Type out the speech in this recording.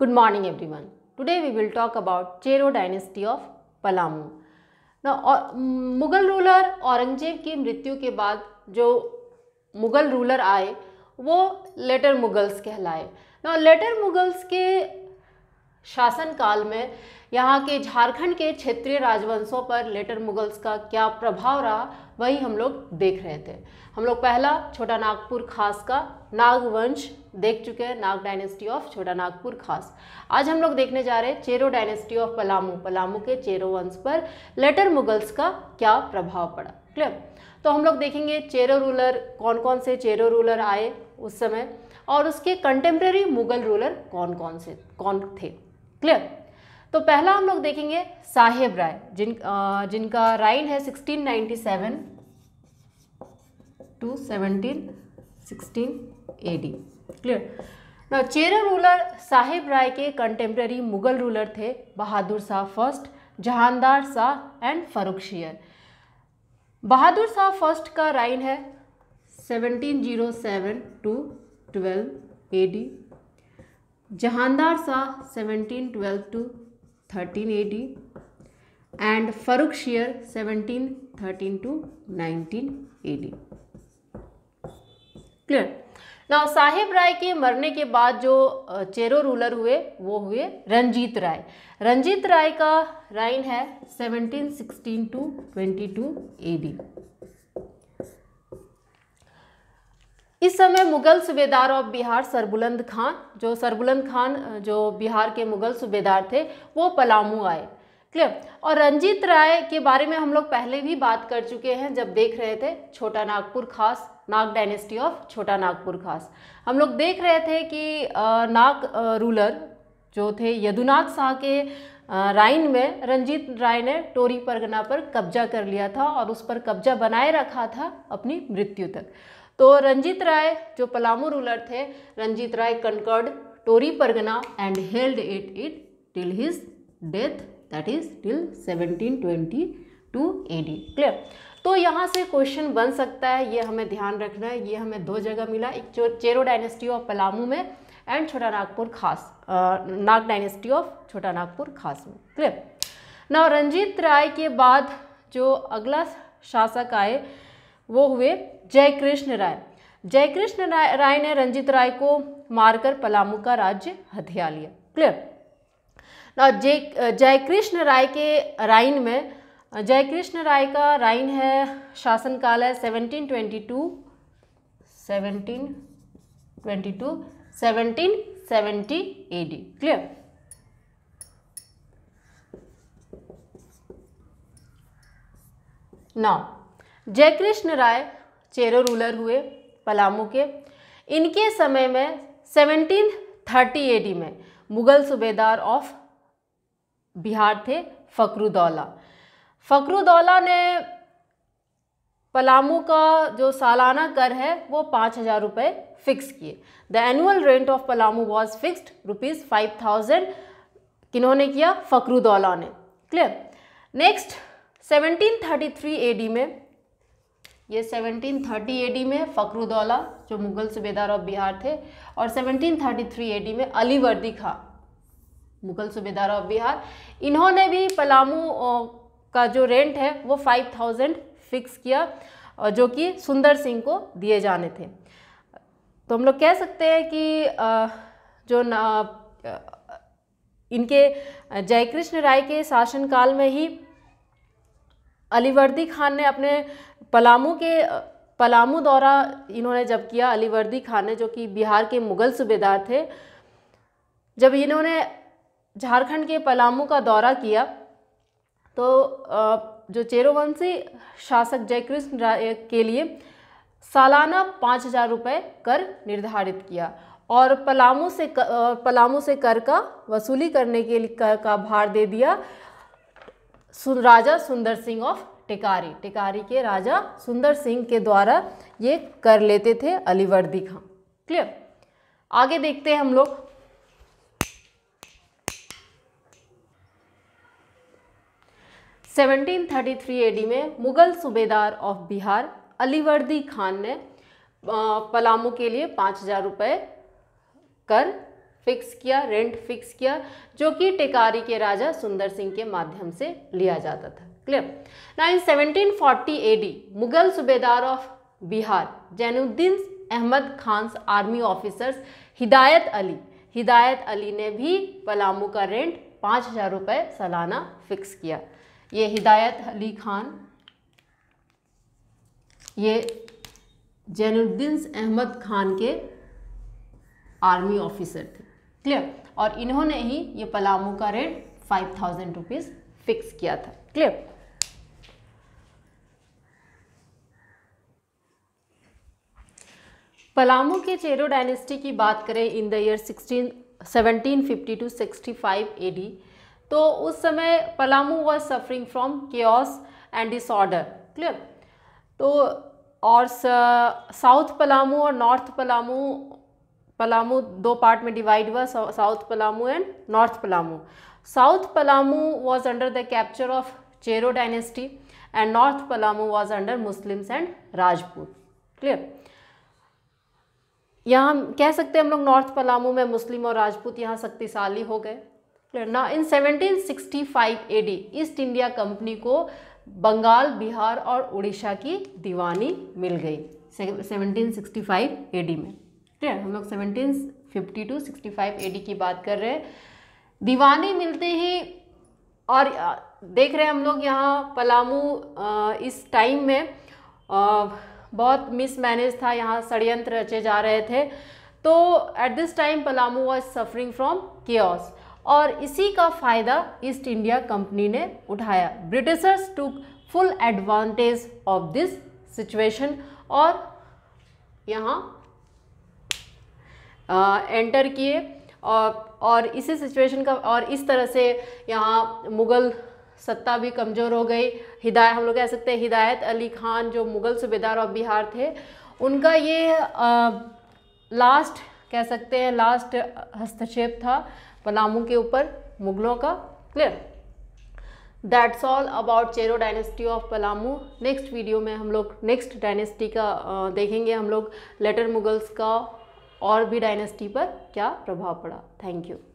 Good morning everyone. Today we will talk about Chero dynasty of palamu now mughal ruler aurangzeb ki mrityu ke baad jo mughal ruler aaye wo later mughals kehlaye now later mughals ke शासनकाल में यहाँ के झारखंड के क्षेत्रीय राजवंशों पर letter Mughals का क्या प्रभाव रहा वही हम लोग देख रहे थे हम लोग पहला छोटा नागपुर खास का नागवंश देख चुके हैं नाग डायनेस्टी ऑफ छोटा नागपुर खास आज हम लोग देखने जा रहे हैं चेरो डायनेस्टी ऑफ पलामू पलामू के चेरो वंश पर लेटर मुगल्स का क्या प्रभाव पड़ा क्लियर तो हम लोग देखेंगे चेरो रूलर कौन कौन से चेरो रूलर आए उस समय और उसके कंटेम्प्रेरी मुगल रूलर कौन कौन से कौन थे क्लियर तो पहला हम लोग देखेंगे साहेब राय जिन जिनका राइन है 1697 टू 1716 एडी क्लियर ना चेरा रूलर साहेब राय के कंटेम्प्रेरी मुगल रूलर थे Bahadur Shah first Jahandar Shah and Farrukh Siyar Bahadur Shah first का राइन है 1707 to 12 AD Jahandar Shah seventeen twelve to thirteen AD and Farrukh Siyar seventeen thirteen to nineteen AD clear ना साहेब राय के मरने के बाद जो चेरो रूलर हुए वो हुए रंजीत राय रंजीत राय का राइन है 1716 टू ए डी इस समय मुगल सूबेदार ऑफ बिहार सरबुलंद खान जो सरबुलंद खान जो बिहार के मुगल सूबेदार थे वो पलामू आए क्लियर और रंजीत राय के बारे में हम लोग पहले भी बात कर चुके हैं जब देख रहे थे छोटा नागपुर खास नाग डायनेस्टी ऑफ छोटा नागपुर खास हम लोग देख रहे थे कि नाग रूलर जो थे यदुनाथ शाह के राइन में रंजीत राय ने टोरी परगना पर कब्जा कर लिया था और उस पर कब्जा बनाए रखा था अपनी मृत्यु तक तो रंजीत राय जो पलामू रूलर थे Ranjit Rai conquered Tori Pargana and held it it till his death that is till 1722 AD clear तो यहाँ से क्वेश्चन बन सकता है ये हमें ध्यान रखना है ये हमें दो जगह मिला एक चेरो डायनेस्टी ऑफ पलामू में एंड छोटा नागपुर खास आ, नाग डायनेस्टी ऑफ छोटा नागपुर खास में क्लियर ना रंजीत राय के बाद जो अगला शासक आए वो हुए जय कृष्ण राय जय कृष्ण राय ने रंजित राय को मारकर पलामू का राज्य हथिया लिया क्लियर और जय जयकृष्ण राय के राइन में जयकृष्ण राय का राइन है शासनकाल है 1722 1722 1770 एडी क्लियर नौ जयकृष्ण राय चेरो रूलर हुए पलामू के इनके समय में सेवनटीन थर्टी एडी में मुग़ल सूबेदार ऑफ बिहार थे फ़करुद्दौला फ़करुद्दौला ने पलामू का जो सालाना कर है वो पाँच हज़ार रुपये फिक्स किए the annual rent of Palamu was fixed rupees five thousand किन्होंने किया फ़करुद्दौला ने clear next seventeen thirty three A D में ये 1730 थर्टी में फ़करुद्दौला जो मुग़ल सूबेदार ऑफ बिहार थे और 1733 थर्टी में अली वर्दी खां मुग़ल सूबेदार ऑफ बिहार इन्होंने भी पलामू का जो रेंट है वो 5000 फिक्स किया जो कि सुंदर सिंह को दिए जाने थे तो हम लोग कह सकते हैं कि जो ना इनके जयकृष्ण राय के शासनकाल में ही अलीवर्दी खान ने अपने पलामू के पलामू दौरा इन्होंने जब किया अलीवर्दी खान ने जो कि बिहार के मुग़ल सूबेदार थे जब इन्होंने झारखंड के पलामू का दौरा किया तो जो चेरोवंशी शासक जयकृष्ण राय के लिए सालाना पाँच हज़ार रुपये कर निर्धारित किया और पलामू से पलामू से कर का वसूली करने के लिए का, का भार दे दिया राजा सुंदर सिंह ऑफ टिकारी टिकारी के राजा सुंदर सिंह के द्वारा ये कर लेते थे अलीवर्दी खां क्लियर आगे देखते हैं हम लोग सेवनटीन थर्टी थ्री एडी में मुग़ल सूबेदार ऑफ बिहार अलीवर्दी खान ने पलामू के लिए पाँच हज़ार रुपये कर फिक्स किया रेंट फिक्स किया जो कि टेकारी के राजा सुंदर सिंह के माध्यम से लिया जाता था क्लियर ना in seventeen forty the Mughal subedar of Bihar Zainuddin Ahmad Khan's army officers Hidayat Ali हिदायत अली ने भी पलामू का रेंट पाँच हज़ार रुपये सालाना फिक्स किया ये हिदायत अली खान ये जैनुद्दीन अहमद खान के आर्मी ऑफिसर थे क्लियर और इन्होंने ही ये पलामू का rate five thousand rupees fix किया था क्लियर पलामू के चेरो डायनेस्टी की बात करें in the year seventeen fifty two A D तो उस समय Palamu was suffering from chaos and disorder clear तो और साउथ पलामू और नॉर्थ पलामू पलामू दो पार्ट में डिवाइड हुआ south Palamu and north Palamu south Palamu was under the capture of Chero dynasty and north Palamu was under Muslims and Rajput clear यहाँ कह सकते हैं हम लोग नॉर्थ पलामू में मुस्लिम और राजपूत यहाँ शक्तिशाली हो गए क्लियर ना in 1765 sixty East India Company को बंगाल बिहार और उड़ीसा की दीवानी मिल गई 1765 सिक्सटी में ठीक है हम लोग seventeen fifty two sixty five AD की बात कर रहे हैं दीवाने मिलते ही और देख रहे हैं हम लोग यहाँ पलामू इस टाइम में बहुत मिसमैनेज था यहाँ षडयंत्र रचे जा रहे थे तो at this time Palamu was suffering from cares और इसी का फ़ायदा ईस्ट इंडिया कंपनी ने उठाया Britishers took full advantage of this situation और यहाँ एंटर किए और और इसी सिचुएशन का और इस तरह से यहाँ मुग़ल सत्ता भी कमज़ोर हो गई हिदायत हम लोग कह सकते हैं हिदायत अली खान जो मुग़ल सूबेदार ऑफ बिहार थे उनका ये आ, लास्ट कह सकते हैं लास्ट हस्तक्षेप था पलामू के ऊपर मुग़लों का clear that's all about Chero dynasty of Palamu next video में हम लोग नेक्स्ट डायनेस्टी का आ, देखेंगे हम लोग लेटर मुगल्स का और भी डायनेस्टी पर क्या प्रभाव पड़ा थैंक यू